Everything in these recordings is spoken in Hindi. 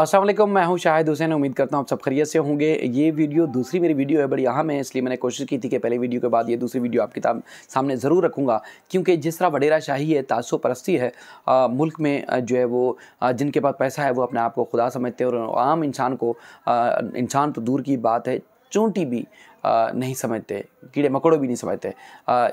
असलम मैं हूं शाहिद हुसैन उम्मीद करता हूं आप सब खरीत से होंगे ये वीडियो दूसरी मेरी वीडियो है बड़ी अहम है इसलिए मैंने कोशिश की थी कि पहले वीडियो के बाद ये दूसरी वीडियो आपके सामने ज़रूर रखूँगा क्योंकि जिस तरह वडेरा शाही है तासो परस्ती है आ, मुल्क में जो है वो जिनके पास पैसा है वो अपने आप को खुदा समझते हैं और आम इंसान को इंसान तो दूर की बात है चूंटी भी नहीं समझते कीड़े मकोड़ों भी नहीं समझते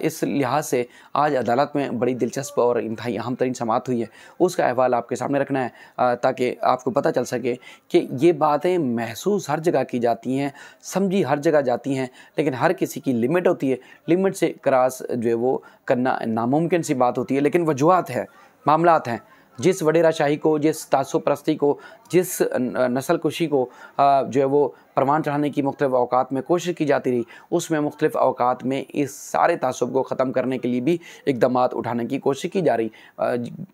इस लिहाज से आज अदालत में बड़ी दिलचस्प और इंतहाई अहम तरीन समात हुई है उसका अहवाल आपके सामने रखना है ताकि आपको पता चल सके कि ये बातें महसूस हर जगह की जाती हैं समझी हर जगह जाती हैं लेकिन हर किसी की लिमिट होती है लिमिट से क्रॉस जो है वो करना नामुमकिन सी बात होती है लेकिन वजूहत है मामला हैं जिस वडेराशाही को जिस तासोप्रस्ती को जिस नस्ल कुशी को जो है वो परवान चढ़ाने की मुख्तलिफ़ अवकात में कोशिश की जाती रही उसमें मुख्तफ अवकात में इस सारे तसब को ख़त्म करने के लिए भी इकदाम उठाने की कोशिश की जा रही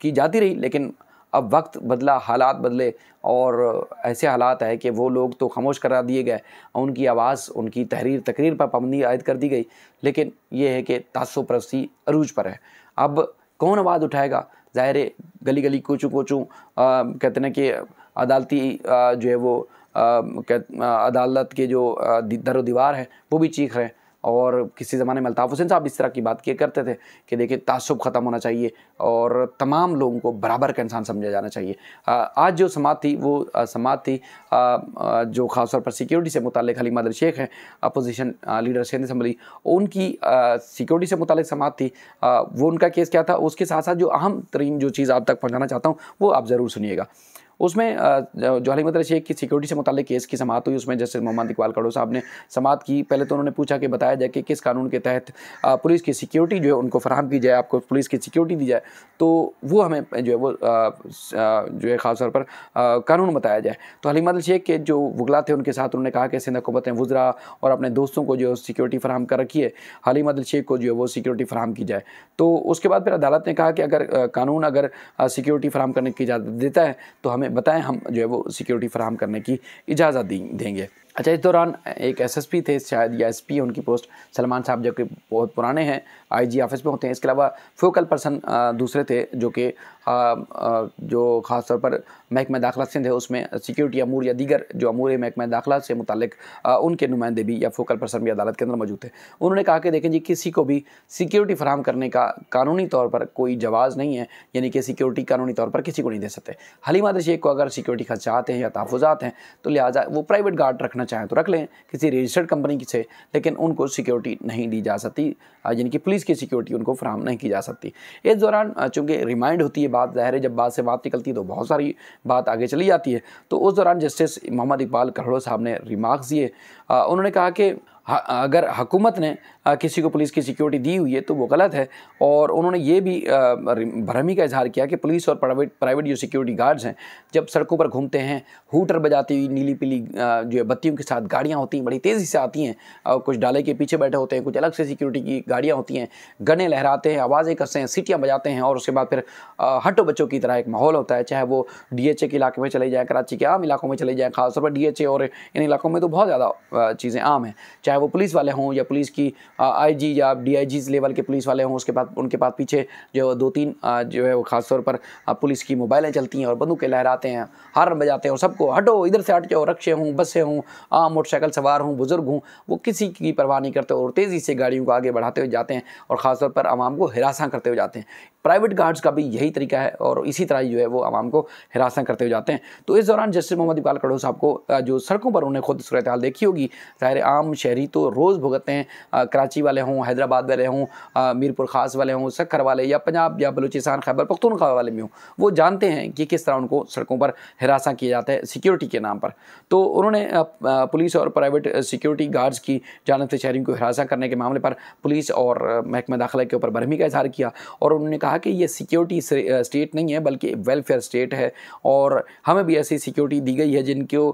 की जाती रही लेकिन अब वक्त बदला हालात बदले और ऐसे हालात है कि वो लोग तो खामोश करा दिए गए उनकी आवाज़ उनकी तहरीर तकरीर पर पाबंदी आयद कर दी गई लेकिन ये है कि तासो परस्ती अरूज पर है अब कौन आवाज़ उठाएगा ज़ाहिर है गली गली कोचू कोचू कहते ना कि अदालती जो है वो अदालत के जो दर दीवार है वो भी चीख रहे हैं और किसी ज़माने में अल्ताफ़ हुसैन साहब इस तरह की बात किए करते थे कि देखिए तसब ख़त्म होना चाहिए और तमाम लोगों को बराबर का इंसान समझा जाना चाहिए आज जो समात थी वो समात थी जो खासतौर पर सिक्योरिटी से मुतल हली मदर शेख हैं अपोजिशन लीडर सिंध असम्बली उनकी सिक्योरिटी से मुतल समात थी वो उनका केस क्या था उसके साथ साथ जो अहम तरीन जो चीज़ आप तक पहुँचाना चाहता हूँ वो आप ज़रूर सुनिएगा उसमें जवाहरी मदर शेख की सिक्योरिटी से मुतल केस की समात हुई उसमें जस्टिस मोहम्मद इकबाल कड़ो साहब ने समात की पहले तो उन्होंने पूछा कि बताया जाए कि किस कानून के तहत पुलिस की सिक्योरिटी जो है उनको फराहम की जाए आपको पुलिस की सिक्योरिटी दी जाए तो वो हमें जो है वो जो है ख़ास तौर पर कानून बताया जाए तो हलीमत शेख के जो वगला थे उनके साथ उन्होंने कहा कि सिंध हुकूमत ने और अपने दोस्तों को जो है सिक्योरिटी फराहम कर रखी है हलीमत शेख को जो है वो सिक्योरिटी फराहम की जाए तो उसके बाद फिर अदालत ने कहा कि अगर कानून अगर सिक्योरिटी फराहम करने की इजाज़त देता है तो हमें हमें बताएं हम जो है वो सिक्योरिटी फराम करने की इजाज़त देंगे अच्छा इस दौरान एक एसएसपी थे शायद या एसपी उनकी पोस्ट सलमान साहब जो कि बहुत पुराने हैं आईजी ऑफिस में होते हैं इसके अलावा फोकल पर्सन दूसरे थे जो कि जो खासतौर पर महकमा दाखिला सिंध है उसमें सिक्योरिटी अमूर या दीगर जो अमूर है महकमा दाखिला से मुतलिक उनके नुमाइंदे भी या फोकल पर्सन भी अदालत के अंदर मौजूद थे उन्होंने कहा कि देखें जी किसी को भी सिक्योरिटी फराम करने का कानूनी तौर पर कोई जवाज़ नहीं है यानी कि सिक्योरिटी कानूनी तौर पर किसी को नहीं दे सकते हलीमा दशेख को अगर सिक्योरिटी खदशात हैं या तहफ़ात हैं तो लिहाजा वो प्राइवेट गार्ड रखना चाहें तो रख लें किसी रजिस्टर्ड कंपनी से लेकिन उनको सिक्योरिटी नहीं दी जा सकती यानी कि पुलिस की सिक्योरिटी उनको फ्राहम नहीं की जा सकती इस दौरान चूँकि रिमाइंड होती है बात ज़ाहिर है जब बात से बात निकलती है तो बहुत सारी बात आगे चली जाती है तो उस दौरान जस्टिस मोहम्मद इकबाल करोड़ों साहब ने रिमार्क्स दिए उन्होंने कहा कि अगर हुकूमत ने किसी को पुलिस की सिक्योरिटी दी हुई है तो वो गलत है और उन्होंने ये भी भरहमी का इजहार किया कि पुलिस और प्राइवेट प्राइवेट जो सिक्योरिटी गार्ड्स हैं जब सड़कों पर घूमते हैं हूटर बजाती हुई नीली पीली जो है बत्तियों के साथ गाड़ियाँ होती हैं बड़ी तेज़ी से आती हैं और कुछ डाले के पीछे बैठे होते हैं कुछ अलग से सिक्योरिटी की गाड़ियाँ होती हैं गने लहराते हैं आवाज़ें कसते हैं सीटियाँ बजाते हैं और उसके बाद फिर हटो बच्चों की तरह एक माहौल होता है चाहे वो डी के इलाके में चले जाएँ कराची के आम इलाकों में चले जाएँ खासतौर पर डी और इन इलाकों में तो बहुत ज़्यादा चीज़ें आम हैं चाहे चाहे वो पुलिस वाले हों या पुलिस की आईजी या डीआईजी लेवल के पुलिस वाले हों उसके बाद उनके पास पीछे जो दो तीन जो है वो खासतौर पर पुलिस की मोबाइलें चलती हैं और बंदूकें लहराते हैं हारन बजाते हैं और सबको हटो इधर से हट जाओ रक्षे हों बसें हों आम मोटरसाइकिल सवार हों बुज़ुर्ग हों वो किसी की परवाह नहीं करते और तेज़ी से गाड़ियों को आगे बढ़ाते हुए जाते हैं और ख़ासतौर पर आवाम को हिरासा करते हुए जाते हैं प्राइवेट गार्ड्स का भी यही तरीका है और इसी तरह जो है वो आवाम को हिरासा करते हुए जाते हैं तो इस दौरान जस्टिस मोहम्मद इकबाल कड़ो साहब को जो सड़कों पर उन्हें खुद सूरत हाल देखी होगी ज़ाहिर आम शहरी तरी तो रोज़ भुगतते हैं कराची वाले हों हैदराबाद वाले हों मीरपुर ख़ास वाले हों सक्कर वाले या पंजाब या बलूचिस्तान खैबर पख्तूनखा वाले में हों वो जानते हैं कि किस तरह उनको सड़कों पर हिरासा किया जाता है सिक्योरिटी के नाम पर तो उन्होंने पुलिस और प्राइवेट सिक्योरिटी गार्ड्स की जानते शहरी को हिरासा करने के मामले पर पुलिस और महकमा दाखिला के ऊपर बरहमी का इजहार किया और उन्होंने कहा कि ये सिक्योरिटी स्टेट नहीं है बल्कि वेलफेयर स्टेट है और हमें भी ऐसी सिक्योरिटी दी गई है जिनको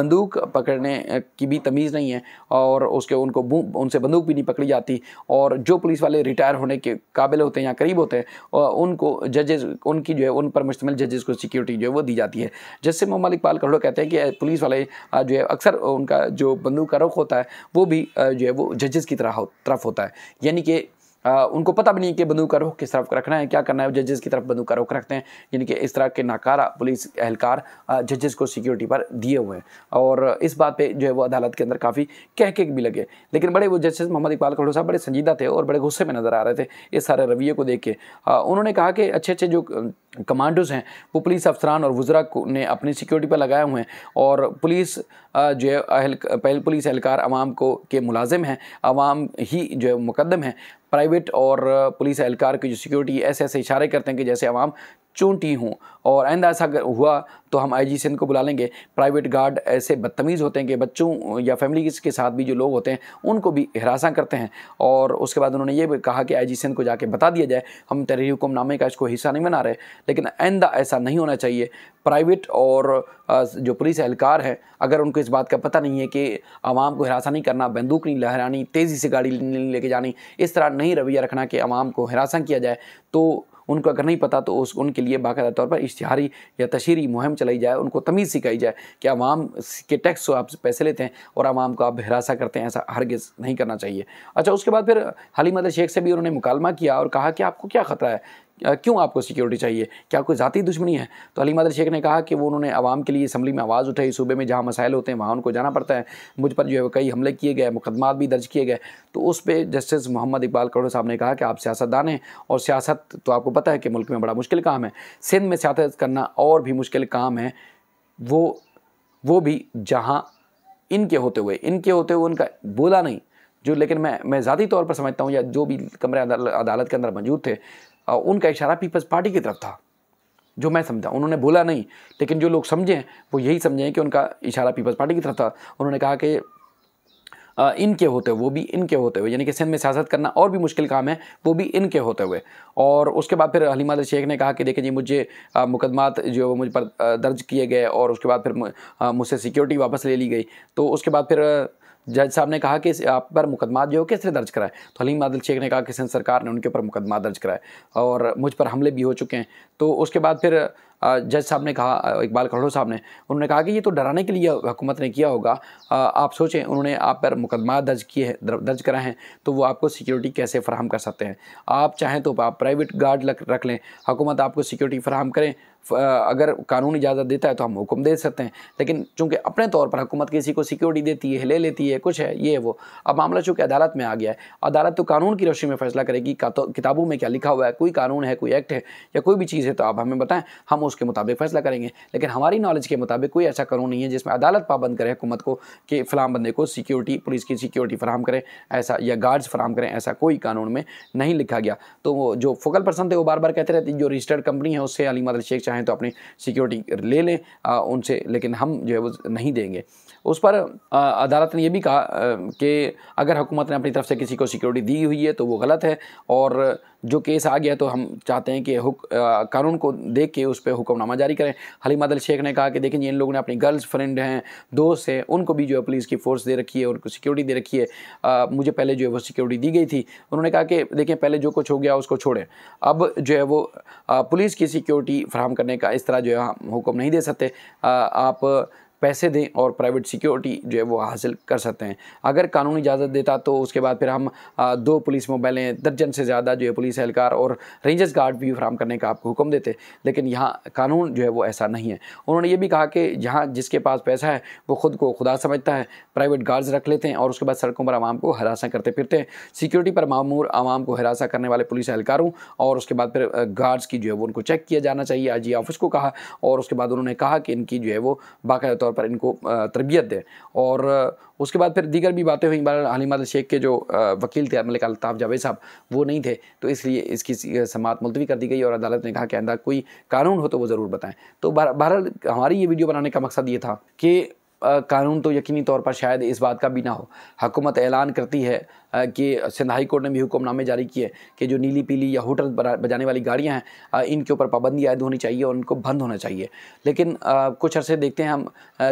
बंदूक पकड़ने की भी तमीज़ नहीं है और उसके उनको उनसे बंदूक भी नहीं पकड़ी जाती और जो पुलिस वाले रिटायर होने के काबिल होते हैं या करीब होते हैं उनको जजेज उनकी जो है उन पर मुश्तमिल जजेस को सिक्योरिटी जो है वो दी जाती है जैसे मोहम्मद इकबाल करोड़ कहते हैं कि पुलिस वाले जो है अक्सर उनका जो बंदूक का रुख होता है वो भी जो है वो जजेस की तरह तरफ होता है यानी कि आ, उनको पता भी नहीं कि बंदूक का रुख किस तरफ रखना है क्या करना है जजेस की तरफ बंदूक का रुख रखते हैं यानी कि इस तरह के नाकारा पुलिस एहलकार जजेस को सिक्योरिटी पर दिए हुए हैं और इस बात पर जो है वो अदालत के अंदर काफ़ी कह के भी लगे लेकिन बड़े वो जजेस मोहम्मद इकबाल खड़ो साहब बड़े संजीदा थे और बड़े गुस्से में नज़र आ रहे थे इस सारे रवैये को देख के उन्होंने कहा कि अच्छे अच्छे जो कमांडोज हैं वो पुलिस अफसरान और वज़रा को ने अपनी सिक्योरिटी पर लगाए हुए हैं और पुलिस जो है पहले पुलिस एहलकार आवाम को के मुलाजिम हैं आवाम ही जो है मुकदम है प्राइवेट और पुलिस uh, एहलकार की जो सिक्योरिटी ऐसे ऐसे इशारे करते हैं कि जैसे आवाम चूंटी हूँ और आइंदा ऐसा हुआ तो हम आई जी सिंध को बुला लेंगे प्राइवेट गार्ड ऐसे बदतमीज़ होते हैं कि बच्चों या फैमिली के साथ भी जो लोग होते हैं उनको भी हरासा करते हैं और उसके बाद उन्होंने ये भी कहा कि आई जी सिंध को जाके बता दिया जाए हम हुकुम नामे का इसको हिस्सा नहीं बना रहे लेकिन आइंदा ऐसा नहीं होना चाहिए प्राइवेट और जो पुलिस एहलकार हैं अगर उनको इस बात का पता नहीं है कि आवाम को हरासा नहीं करना बंदूक नहीं लहरानी तेज़ी से गाड़ी लेके जानी इस तरह नहीं रवैया रखना कि आवाम को हरासा किया जाए तो उनको अगर नहीं पता तो उस उनके लिए बाकायदा तौर पर इश्तहारी या तशहरी मुहिम चलाई जाए उनको तमीज़ सिखाई जाए कि आवाम के टैक्स को आप पैसे लेते हैं और आवाम को आप हिरासा करते हैं ऐसा हरगिज़ नहीं करना चाहिए अच्छा उसके बाद फिर हली शेख से भी उन्होंने मुकालमा किया और कहा कि आपको क्या ख़तरा है क्यों आपको सिक्योरिटी चाहिए क्या कोई ज़ाती दुश्मनी है तो अली मदर शेख ने कहा कि वो उन्होंने आवाम के लिए असम्बली में आवाज़ उठाई सूबे में जहाँ मसाइल होते हैं वहाँ उनको जाना पड़ता है मुझ पर जो है कई हमले किए गए मुकदमा भी दर्ज किए गए तो उस पर जस्टिस मोहम्मद इकबाल करोड़ साहब ने कहा कि आप सियासतदान हैं और सियासत तो आपको पता है कि मुल्क में बड़ा मुश्किल काम है सिंध में सियासत करना और भी मुश्किल काम है वो वो भी जहाँ इनके होते हुए इनके होते हुए उनका बोला नहीं जो लेकिन मैं मैं ज़ाती तौर पर समझता हूँ या जो भी कमरे अदालत के अंदर मौजूद थे उनका इशारा पीपल्स पार्टी की तरफ था जो मैं समझा उन्होंने बोला नहीं लेकिन जो लोग समझें वो यही समझें कि उनका इशारा पीपल्स पार्टी की तरफ था उन्होंने कहा कि इनके होते हुए वो भी इनके होते हुए यानी कि सिंध में सियासत करना और भी मुश्किल काम है वो भी इनके होते हुए और उसके बाद फिर हलीमा शेख ने कहा कि देखें जी मुझे मुकदमात जो मुझ पर दर्ज किए गए और उसके बाद फिर मुझसे सिक्योरिटी वापस ले ली गई तो उसके बाद फिर जज साहब ने कहा कि आप पर मुकदमा जो किसने दर्ज कराए तो हलीम आदिल शेख ने कहा कि सिंध सरकार ने उनके ऊपर मुकदमा दर्ज कराया और मुझ पर हमले भी हो चुके हैं तो उसके बाद फिर जज साहब ने कहा इकबाल खड़ो साहब ने उन्होंने कहा कि ये तो डराने के लिए हुकूमत ने किया होगा आप सोचें उन्होंने आप पर मुकदमा दर्ज किए हैं दर्ज कराए हैं तो वो आपको सिक्योरिटी कैसे फ़राहम कर सकते हैं आप चाहें तो आप प्राइवेट गार्ड रख लें हुकूमत आपको सिक्योरिटी फ्राहम करें अगर कानून इजाज़त देता है तो हम हुक्म दे सकते हैं लेकिन चूंकि अपने तौर पर हुकूमत किसी को सिक्योरिटी देती है ले लेती है कुछ है ये है वो अब मामला चूँकि अदालत में आ गया है अदालत तो कानून की रोशनी में फैसला करेगी तो किताबों में क्या लिखा हुआ है कोई कानून है कोई एक्ट है या कोई भी चीज़ है तो आप हमें बताएं हम उस उसके मुताबिक फैसला करेंगे लेकिन हमारी नॉलेज के मुताबिक कोई ऐसा कानून नहीं है जिसमें अदालत पाबंद करे हुकूमत को कि फ़लाम बंदे को सिक्योरिटी पुलिस की सिक्योरिटी फराम करें ऐसा या गार्ड्स फराम करें ऐसा कोई कानून में नहीं लिखा गया तो जो फोकल पर्सन थे वो बार बार कहते रहते जो रजिस्टर्ड कंपनी है उससे अली मदर शेख चाहें तो अपनी सिक्योरिटी ले लें उनसे लेकिन हम जो है वो नहीं देंगे उस पर अदालत ने यह भी कहा कि अगर हुकूमत ने अपनी तरफ से किसी को सिक्योरिटी दी हुई है तो वो गलत है और जो केस आ गया तो हम चाहते हैं कि कानून को देख के उस पर हुक्मनामा जारी करें हली मदल शेख ने कहा कि देखें जिन इन लोगों ने अपनी गर्ल्स फ्रेंड हैं दोस्त हैं उनको भी जो है पुलिस की फ़ोर्स दे रखी है उनको सिक्योरिटी दे रखी है आ, मुझे पहले जो है वो सिक्योरिटी दी गई थी उन्होंने कहा कि देखें पहले जो कुछ हो गया उसको छोड़ें अब जो है वो पुलिस की सिक्योरिटी फ्राहम करने का इस तरह जो है हम हुक्म नहीं दे सकते आप पैसे दें और प्राइवेट सिक्योरिटी जो है वो हासिल कर सकते हैं अगर कानूनी इजाज़त देता तो उसके बाद फिर हम दो पुलिस मोबाइलें दर्जन से ज़्यादा जो है पुलिस एहलकार और रेंजर्स गार्ड भी फ्राहम करने का आपको हुक्म देते लेकिन यहाँ कानून जो है वो ऐसा नहीं है उन्होंने ये भी कहा कि जहाँ जिसके पास पैसा है वो खुद को खुदा समझता है प्राइवेट गार्ड्स रख लेते हैं और उसके बाद सड़कों पर आवाम को हरासा करते फिरते हैं सिक्योरिटी पर मामूर आवाम को हरासा करने वाले पुलिस एहलकारों और उसके बाद फिर गार्ड्स की जो है वो उनको चेक किया जाना चाहिए आई ऑफिस को कहा और उसके बाद उन्होंने कहा कि इनकी जो है वो बाकायदा तौर पर इनको तरबियत दें और उसके बाद फिर दीगर भी बातें हुई बहर हलीमा शेख के जो वकील थे मलिक अलताफ़ जावेद साहब वो नहीं थे तो इसलिए इसकी समात मुलतवी कर दी गई और अदालत ने कहा कि अंदा कोई कानून हो तो वो ज़रूर बताएं तो बहरहाल हमारी ये वीडियो बनाने का मकसद ये था कि कानून तो यकीनी तौर पर शायद इस बात का भी ना हो हकूमत ऐलान करती है कि सिंध हाई कोर्ट ने भी हुक्मनामे जारी किए कि जो नीली पीली या होटल बजाने वाली गाड़ियां हैं इनके ऊपर पाबंदी आयद होनी चाहिए और उनको बंद होना चाहिए लेकिन कुछ अरसे देखते हैं हम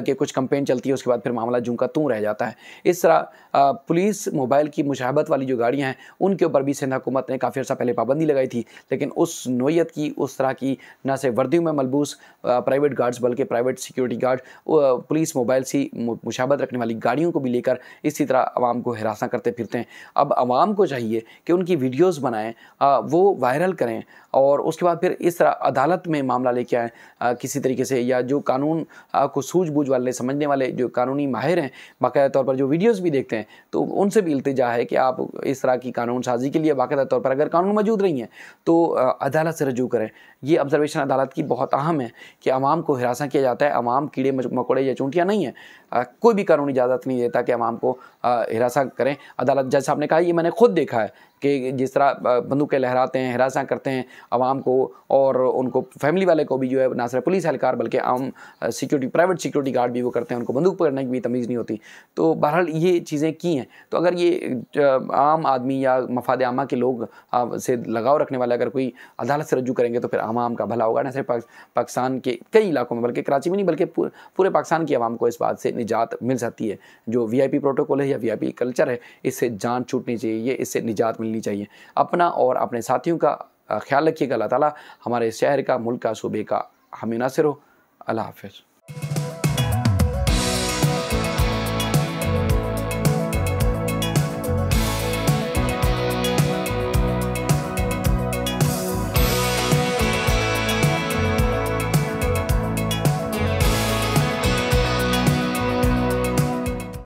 कि कुछ कंपेन चलती है उसके बाद फिर मामला जूँ का तू रह जाता है इस तरह पुलिस मोबाइल की मुशाहबत वाली जो गाड़ियाँ हैं उनके ऊपर भी सिंध हुकूमत ने काफ़ी अर्सा पहले पाबंदी लगाई थी लेकिन उस नोयत की उस तरह की न से वर्दियों में मलबूस प्राइवेट गार्ड्स बल्कि private security guard police mobile सी मुशाबत रखने वाली गाड़ियों को भी लेकर इसी तरह आवाम को हरासा करते फिरते हैं अब आवाम को चाहिए कि उनकी वीडियोज़ बनाएँ वो वायरल करें और उसके बाद फिर इस तरह अदालत में मामला लेके आएँ किसी तरीके से या जो कानून को सूझबूझ वाले समझने वाले जो कानूनी माहिर हैं बाकायदा तौर पर जो वीडियोस भी देखते हैं तो उनसे भी इल्तजा है कि आप इस तरह की कानून साजी के लिए बाकायदा तौर पर अगर कानून मौजूद रही हैं तो अदालत से रजू करें ये ऑब्जर्वेशन अदालत की बहुत अहम है कि आवाम को हरासा किया जाता है आवाम कीड़े मकोड़े या चूंटियाँ नहीं नहीं है कोई भी कानून इजाज़त नहीं देता कि आवाम को हिरासा करें अदालत जज साहब ने कहा ये मैंने खुद देखा है कि जिस तरह बंदूकें लहराते हैं हिरासा करते हैं आवाम को और उनको फैमिली वाले को भी जो है ना सिर्फ पुलिस एहलकार बल्कि आम सिक्योरिटी प्राइवेट सिक्योरिटी गार्ड भी वो करते हैं उनको बंदूक पकड़ने की भी तमीज़ नहीं होती तो बहरहाल ये चीज़ें की हैं तो अगर ये आम आदमी या मफाद आमा के लोग से लगाव रखने वाले अगर कोई अदालत से रजू करेंगे तो फिर आम आम का भला होगा ना सिर्फ पाकिस्तान के कई इलाकों में बल्कि कराची में नहीं बल्कि पूरे पाकिस्तान की आवाम को इस बात से निजात मिल सकती है जो वी आई पी प्रोटोकॉल है या वीआईपी कल्चर है इससे जान छूटनी चाहिए इससे निजात मिलनी चाहिए अपना और अपने साथियों का ख्याल रखिएगा अल्लाह ताली हमारे शहर का मुल्क का सूबे का हम नासिर हो अल्लाह हाफिज़